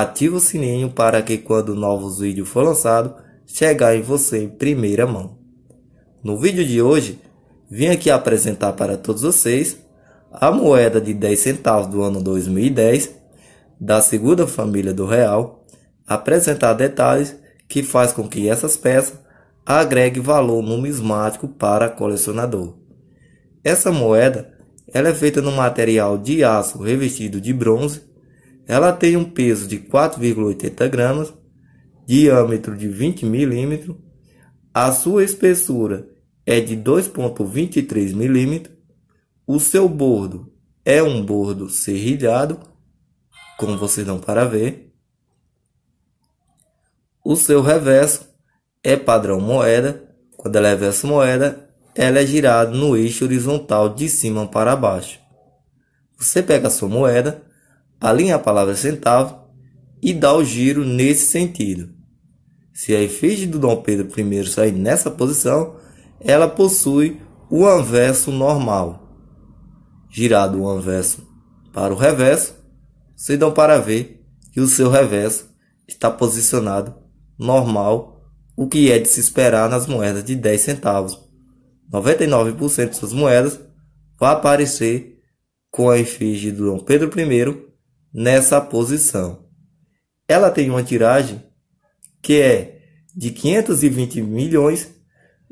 ative o sininho para que quando novos vídeos for lançado, chegar em você em primeira mão. No vídeo de hoje, vim aqui apresentar para todos vocês a moeda de 10 centavos do ano 2010 da segunda família do real, apresentar detalhes que faz com que essas peças agregue valor numismático para colecionador. Essa moeda ela é feita no material de aço revestido de bronze ela tem um peso de 4,80 gramas, diâmetro de 20 milímetros, a sua espessura é de 2,23 milímetros, o seu bordo é um bordo serrilhado, como vocês dão para ver. O seu reverso é padrão moeda. Quando ela é reverso moeda, ela é girada no eixo horizontal de cima para baixo. Você pega a sua moeda, alinha a palavra centavo e dá o giro nesse sentido. Se a efígie do Dom Pedro I sair nessa posição, ela possui o anverso normal. Girado o anverso para o reverso, vocês dão para ver que o seu reverso está posicionado normal, o que é de se esperar nas moedas de 10 centavos. 99% das moedas vai aparecer com a efígie do Dom Pedro I nessa posição. Ela tem uma tiragem que é de 520 milhões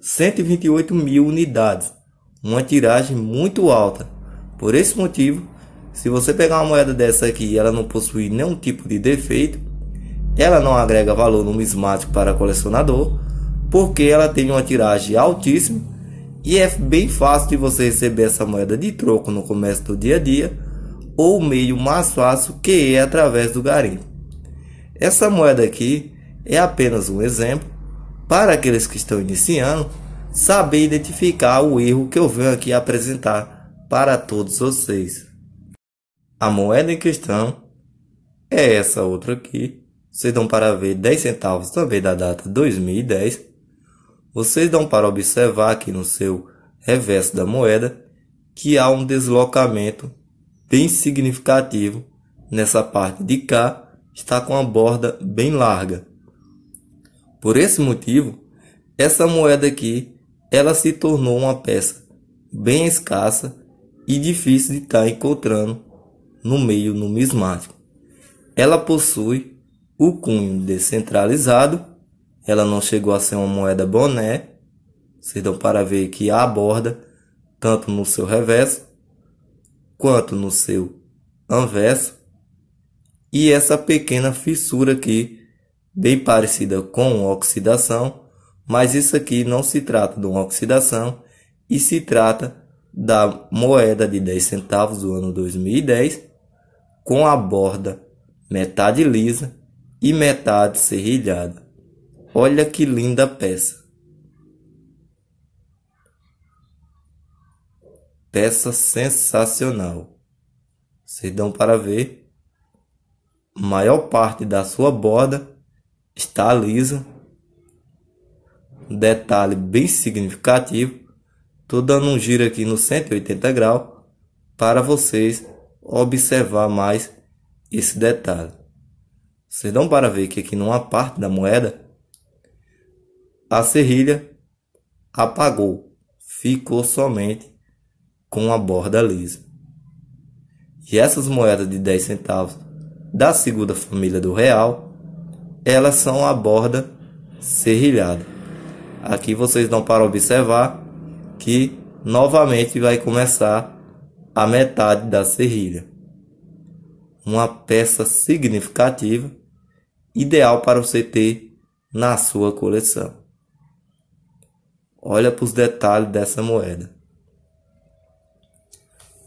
128 mil unidades, uma tiragem muito alta. Por esse motivo, se você pegar uma moeda dessa aqui e ela não possuir nenhum tipo de defeito, ela não agrega valor numismático para colecionador, porque ela tem uma tiragem altíssima e é bem fácil de você receber essa moeda de troco no comércio do dia a dia ou meio mais fácil que é através do garimpo. Essa moeda aqui é apenas um exemplo para aqueles que estão iniciando saber identificar o erro que eu venho aqui apresentar para todos vocês. A moeda em questão é essa outra aqui. Vocês dão para ver 10 centavos também da data 2010. Vocês dão para observar aqui no seu reverso da moeda que há um deslocamento bem significativo nessa parte de cá está com a borda bem larga. Por esse motivo, essa moeda aqui ela se tornou uma peça bem escassa e difícil de estar tá encontrando no meio numismático. Ela possui o cunho descentralizado, ela não chegou a ser uma moeda boné, vocês dão para ver que a borda, tanto no seu reverso quanto no seu anverso, e essa pequena fissura aqui, bem parecida com oxidação, mas isso aqui não se trata de uma oxidação, e se trata da moeda de 10 centavos do ano 2010, com a borda metade lisa e metade serrilhada. Olha que linda peça! peça sensacional. Vocês dão para ver, a maior parte da sua borda está lisa. detalhe bem significativo. Estou dando um giro aqui no 180 graus para vocês observar mais esse detalhe. Vocês dão para ver que aqui numa parte da moeda a serrilha apagou, ficou somente com a borda lisa. E essas moedas de 10 centavos da segunda família do real, elas são a borda serrilhada. Aqui vocês dão para observar que novamente vai começar a metade da serrilha. Uma peça significativa, ideal para você ter na sua coleção. Olha para os detalhes dessa moeda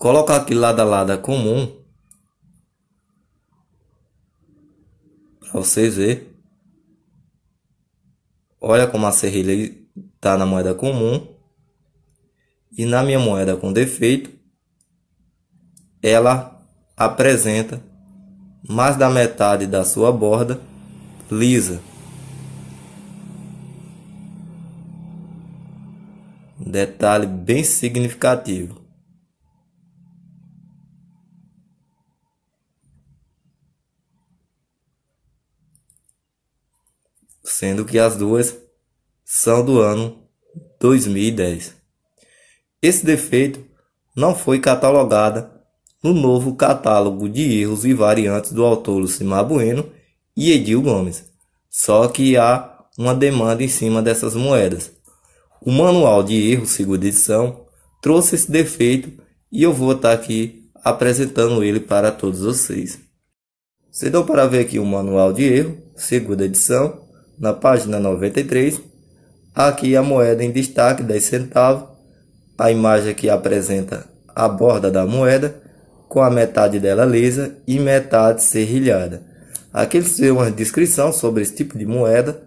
colocar aqui lado a lado comum para vocês ver. Olha como a serrilha está na moeda comum e na minha moeda com defeito ela apresenta mais da metade da sua borda lisa. Detalhe bem significativo. sendo que as duas são do ano 2010. Esse defeito não foi catalogada no novo catálogo de erros e variantes do autor Lucimar Bueno e Edil Gomes. Só que há uma demanda em cima dessas moedas. O manual de erros segunda edição trouxe esse defeito e eu vou estar aqui apresentando ele para todos vocês. Você dá para ver aqui o manual de erro, segunda edição, na página 93, aqui a moeda em destaque 10 centavos, a imagem que apresenta a borda da moeda com a metade dela lisa e metade serrilhada. Aqui eles têm uma descrição sobre esse tipo de moeda,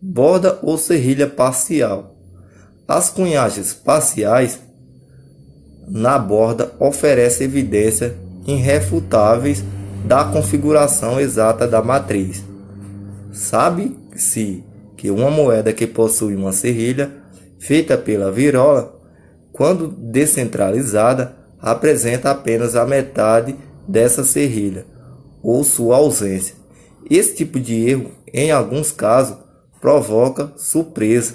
borda ou serrilha parcial. As cunhagens parciais na borda oferecem evidência irrefutáveis da configuração exata da matriz. Sabe se que uma moeda que possui uma serrilha feita pela virola, quando descentralizada, apresenta apenas a metade dessa serrilha ou sua ausência. Esse tipo de erro, em alguns casos, provoca surpresa,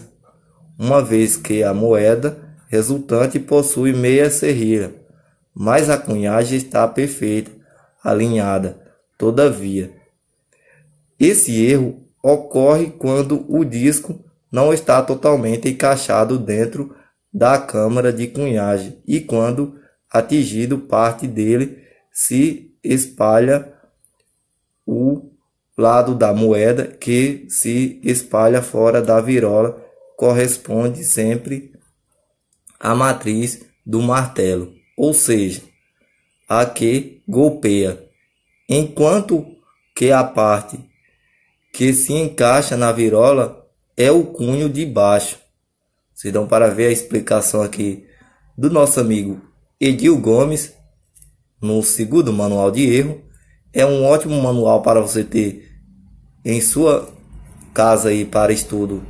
uma vez que a moeda resultante possui meia serrilha, mas a cunhagem está perfeita, alinhada. Todavia, esse erro ocorre quando o disco não está totalmente encaixado dentro da câmara de cunhagem e quando atingido parte dele se espalha o lado da moeda que se espalha fora da virola corresponde sempre à matriz do martelo, ou seja, a que golpeia, enquanto que a parte que se encaixa na virola é o cunho de baixo. Vocês dão para ver a explicação aqui do nosso amigo Edil Gomes, no segundo manual de erro. É um ótimo manual para você ter em sua casa aí para estudo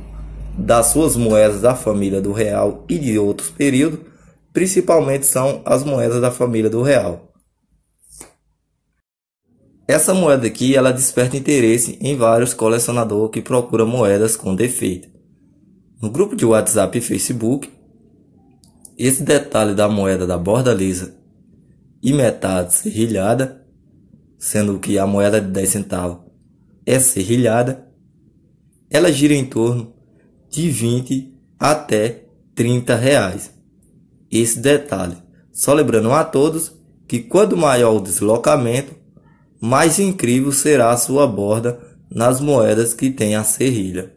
das suas moedas da família do real e de outros períodos, principalmente são as moedas da família do real. Essa moeda aqui ela desperta interesse em vários colecionadores que procuram moedas com defeito. No grupo de WhatsApp e Facebook, esse detalhe da moeda da borda lisa e metade serrilhada, sendo que a moeda de 10 centavos é serrilhada, ela gira em torno de 20 até 30 reais. Esse detalhe, só lembrando a todos que quanto maior o deslocamento, mais incrível será a sua borda nas moedas que tem a serrilha.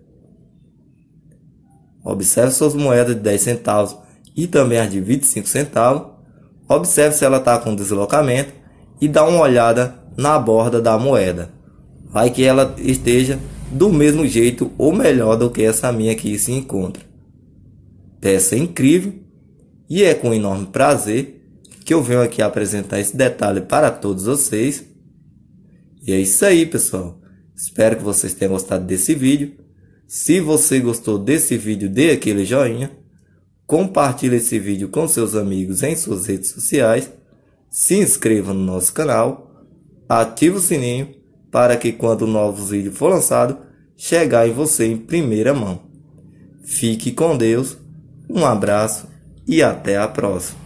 Observe suas moedas de 10 centavos e também as de 25 centavos. Observe se ela está com deslocamento e dá uma olhada na borda da moeda. Vai que ela esteja do mesmo jeito ou melhor do que essa minha que se encontra. Peça incrível e é com enorme prazer que eu venho aqui apresentar esse detalhe para todos vocês. E é isso aí, pessoal. Espero que vocês tenham gostado desse vídeo. Se você gostou desse vídeo, dê aquele joinha. Compartilhe esse vídeo com seus amigos em suas redes sociais. Se inscreva no nosso canal. Ative o sininho para que quando novos vídeos for lançado, chegar em você em primeira mão. Fique com Deus. Um abraço e até a próxima.